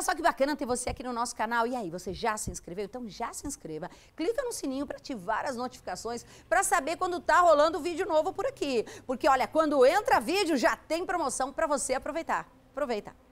Olha só que bacana ter você aqui no nosso canal. E aí, você já se inscreveu? Então já se inscreva. Clica no sininho para ativar as notificações para saber quando tá rolando vídeo novo por aqui. Porque olha, quando entra vídeo já tem promoção para você aproveitar. Aproveita.